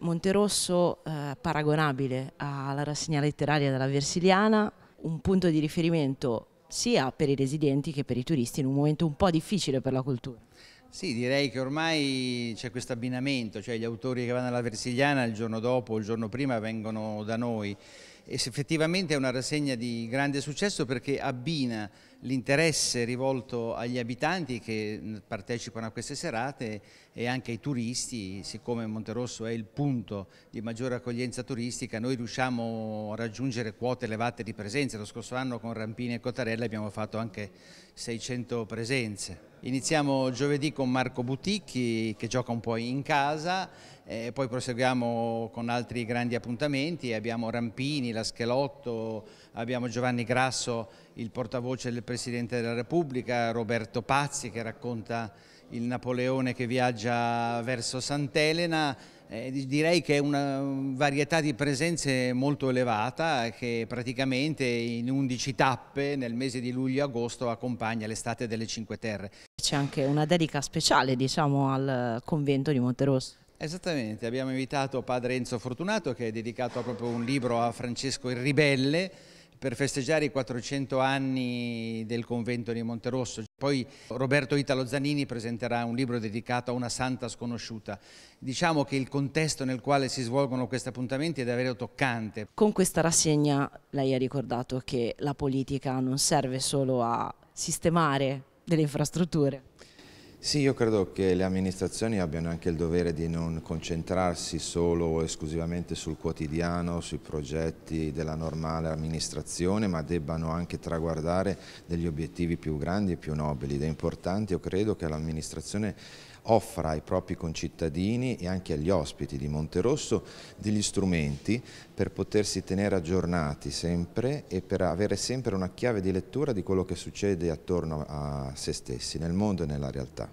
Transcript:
Monterosso eh, paragonabile alla rassegna letteraria della Versiliana, un punto di riferimento sia per i residenti che per i turisti in un momento un po' difficile per la cultura. Sì, direi che ormai c'è questo abbinamento, cioè gli autori che vanno alla Versiliana il giorno dopo o il giorno prima vengono da noi effettivamente è una rassegna di grande successo perché abbina l'interesse rivolto agli abitanti che partecipano a queste serate e anche ai turisti, siccome Monterosso è il punto di maggiore accoglienza turistica, noi riusciamo a raggiungere quote elevate di presenze. Lo scorso anno con Rampini e Cotarella abbiamo fatto anche 600 presenze. Iniziamo giovedì con Marco Buticchi che gioca un po' in casa eh, poi proseguiamo con altri grandi appuntamenti, abbiamo Rampini, l'Aschelotto, abbiamo Giovanni Grasso, il portavoce del Presidente della Repubblica, Roberto Pazzi che racconta il Napoleone che viaggia verso Sant'Elena. Eh, direi che è una varietà di presenze molto elevata che praticamente in 11 tappe nel mese di luglio agosto accompagna l'estate delle Cinque Terre. C'è anche una dedica speciale diciamo, al convento di Monterosso. Esattamente, abbiamo invitato padre Enzo Fortunato che ha dedicato proprio un libro a Francesco il Ribelle per festeggiare i 400 anni del convento di Monterosso. Poi Roberto Italo Zanini presenterà un libro dedicato a una santa sconosciuta. Diciamo che il contesto nel quale si svolgono questi appuntamenti è davvero toccante. Con questa rassegna lei ha ricordato che la politica non serve solo a sistemare delle infrastrutture. Sì, io credo che le amministrazioni abbiano anche il dovere di non concentrarsi solo o esclusivamente sul quotidiano, sui progetti della normale amministrazione, ma debbano anche traguardare degli obiettivi più grandi e più nobili. Ed è importante, io credo, che l'amministrazione offra ai propri concittadini e anche agli ospiti di Monterosso degli strumenti per potersi tenere aggiornati sempre e per avere sempre una chiave di lettura di quello che succede attorno a se stessi, nel mondo e nella realtà.